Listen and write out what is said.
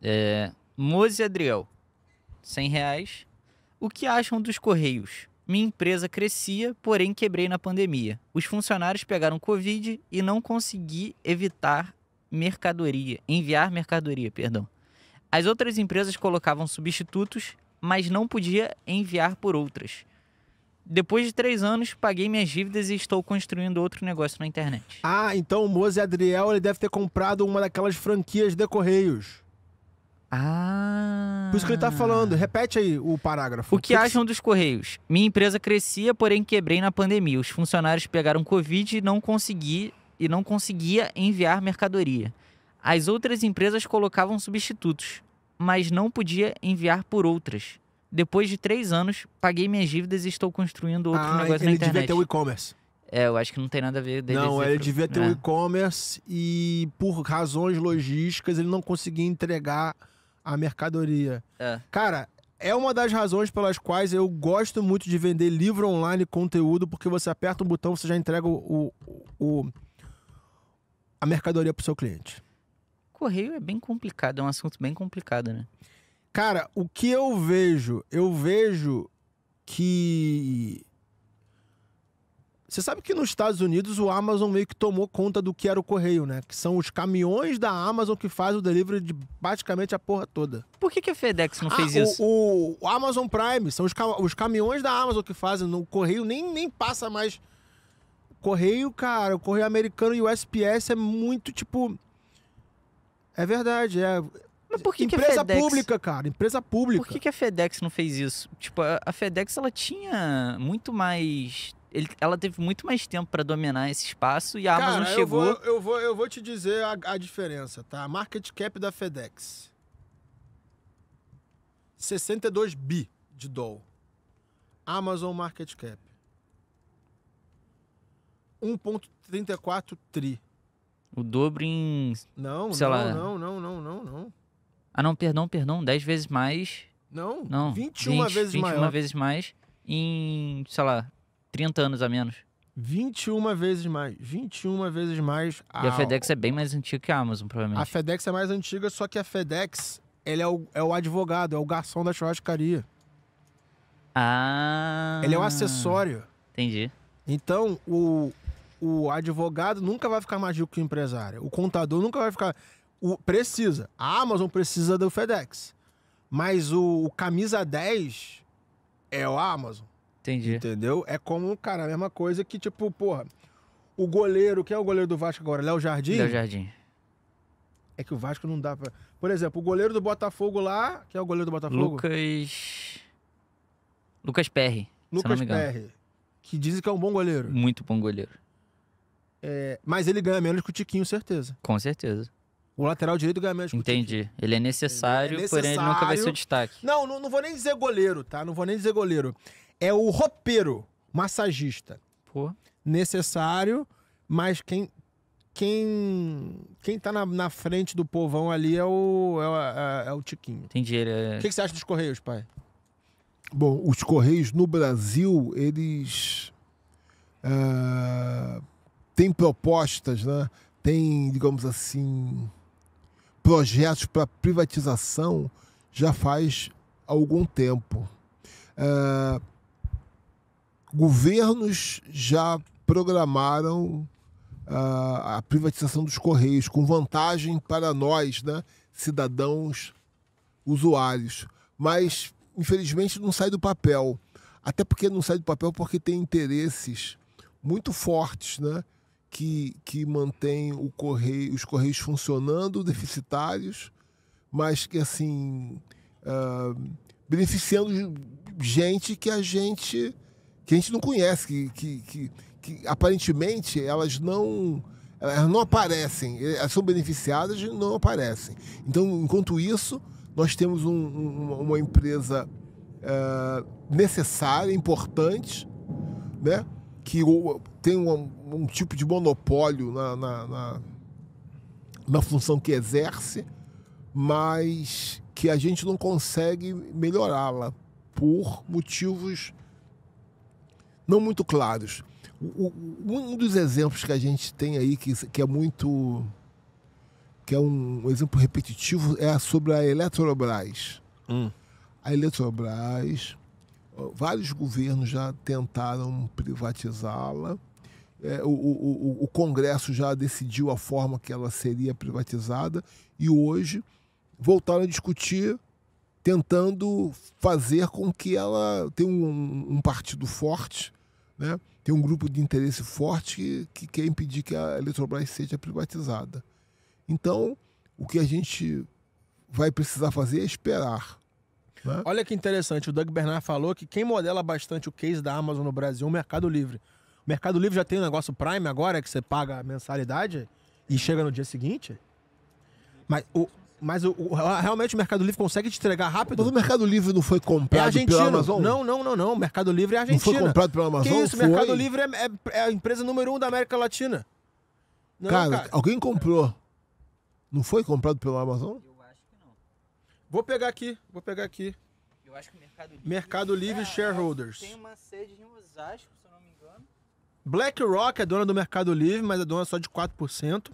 É, Mose Adriel, 100 reais. O que acham dos Correios? Minha empresa crescia, porém quebrei na pandemia. Os funcionários pegaram Covid e não consegui evitar mercadoria, enviar mercadoria, perdão. As outras empresas colocavam substitutos, mas não podia enviar por outras. Depois de três anos, paguei minhas dívidas e estou construindo outro negócio na internet. Ah, então o Mose Adriel ele deve ter comprado uma daquelas franquias de Correios. Ah. Por isso que ele tá falando. Repete aí o parágrafo. O que, acham dos Correios? Minha empresa crescia, porém quebrei na pandemia. Os funcionários pegaram Covid e não consegui e não conseguia enviar mercadoria. As outras empresas colocavam substitutos, mas não podia enviar por outras. Depois de três anos, paguei minhas dívidas e estou construindo outro ah, negócio na internet. Ele devia ter o e-commerce. É, eu acho que não tem nada a ver dele Não, ele pro... devia ter é. o é. um e-commerce e por razões logísticas ele não conseguia entregar a mercadoria. É. Cara, é uma das razões pelas quais eu gosto muito de vender livro online, conteúdo, porque você aperta um botão, você já entrega o, o, o a mercadoria para o seu cliente. Correio é bem complicado, é um assunto bem complicado, né? Cara, o que eu vejo? Eu vejo que você sabe que nos Estados Unidos o Amazon meio que tomou conta do que era o correio, né? Que são os caminhões da Amazon que faz o delivery de praticamente a porra toda. Por que, que a FedEx não ah, fez isso? O, o, Amazon Prime, são os, os caminhões da Amazon que fazem. O correio nem, nem passa mais. Correio, cara, o correio americano e o SPS é muito tipo. É verdade, é. Mas por que empresa que pública, cara, empresa pública. Por que, que a FedEx não fez isso? Tipo, a FedEx ela tinha muito mais ele, ela teve muito mais tempo para dominar esse espaço e a Cara, Amazon chegou. Eu vou, eu vou, eu vou te dizer a, a diferença, tá? market cap da FedEx: 62 bi de dólar. Amazon market cap: 1,34 tri. O dobro em. Não, sei não, lá. não, não, não, não, não. Ah, não, perdão, perdão. 10 vezes mais. Não, não 21 20, vezes 21 maior. 21 vezes mais em, sei lá, 30 anos a menos. 21 vezes mais. 21 vezes mais. E a FedEx é bem mais antiga que a Amazon, provavelmente. A FedEx é mais antiga, só que a FedEx ele é o, é o advogado, é o garçom da churrascaria. Ah. Ele é o acessório. Entendi. Então, o, o advogado nunca vai ficar mais rico que o empresário. O contador nunca vai ficar. O, precisa. A Amazon precisa do FedEx. Mas o, o camisa 10 é o Amazon. Entendi. Entendeu? É como, cara, a mesma coisa que, tipo, porra, o goleiro, quem é o goleiro do Vasco agora? Léo Jardim? Léo Jardim. É que o Vasco não dá pra. Por exemplo, o goleiro do Botafogo lá, quem é o goleiro do Botafogo? Lucas. Lucas Perry. Lucas Perry. Que dizem que é um bom goleiro. Muito bom goleiro. É... Mas ele ganha menos que o Tiquinho, certeza. Com certeza. O lateral direito ganha menos. Entendi. Ele é necessário, ele é necessário, porém ele nunca vai ser o destaque. Não, não, não, vou nem dizer goleiro, tá? Não vou nem dizer goleiro é o roupeiro, massagista. Pô. Necessário, mas quem quem quem tá na, na frente do povão ali é o é, é, é o Tiquinho. Entendi, ele é... O que, que você acha dos Correios, pai? Bom, os Correios no Brasil, eles uh, têm propostas, né? Tem, digamos assim, projetos para privatização já faz algum tempo. Uh, governos já programaram a, ah, a privatização dos Correios, com vantagem para nós, né, cidadãos usuários. Mas, infelizmente, não sai do papel. Até porque não sai do papel porque tem interesses muito fortes, né? Que, que o correio, os correios funcionando, deficitários, mas que assim uh, beneficiando gente que a gente que a gente não conhece, que, que, que, que aparentemente elas não elas não aparecem, é, elas são beneficiadas e não aparecem. Então, enquanto isso, nós temos um, um, uma empresa é, necessária, importante, né? que tem um, um tipo de monopólio na, na, na, na, função que exerce, mas que a gente não consegue melhorá-la por motivos não muito claros. O, um dos exemplos que a gente tem aí, que, que é muito. que é um, um exemplo repetitivo, é sobre a Eletrobras. Hum. A Eletrobras, vários governos já tentaram privatizá-la. É, o, o, o, Congresso já decidiu a forma que ela seria privatizada e hoje voltaram a discutir, tentando fazer com que ela tenha um, um partido forte né, tem um grupo de interesse forte que, que quer impedir que a Eletrobras seja privatizada. Então, o que a gente vai precisar fazer é esperar. Né? Olha que interessante, o Doug Bernard falou que quem modela bastante o case da Amazon no Brasil é o Mercado Livre. O Mercado Livre já tem um negócio Prime agora, que você paga a mensalidade e chega no dia seguinte. Mas o, mas o, o, realmente o Mercado Livre consegue te entregar rápido. Mas o Mercado Livre não foi comprado é pela Amazon? Não, não, não, não. O Mercado Livre é argentino. Não foi comprado pela Amazon? Que isso, o Mercado Livre é, é, é, a empresa número um da América Latina. Não, cara, cara, alguém comprou. Não foi comprado pela Amazon? Eu acho que não. Vou pegar aqui, vou pegar aqui. Eu acho que o Mercado Livre... Mercado Livre é, Shareholders. Tem uma sede em Osasco, se eu não me engano. BlackRock é dona do Mercado Livre, mas é dona só de 4%.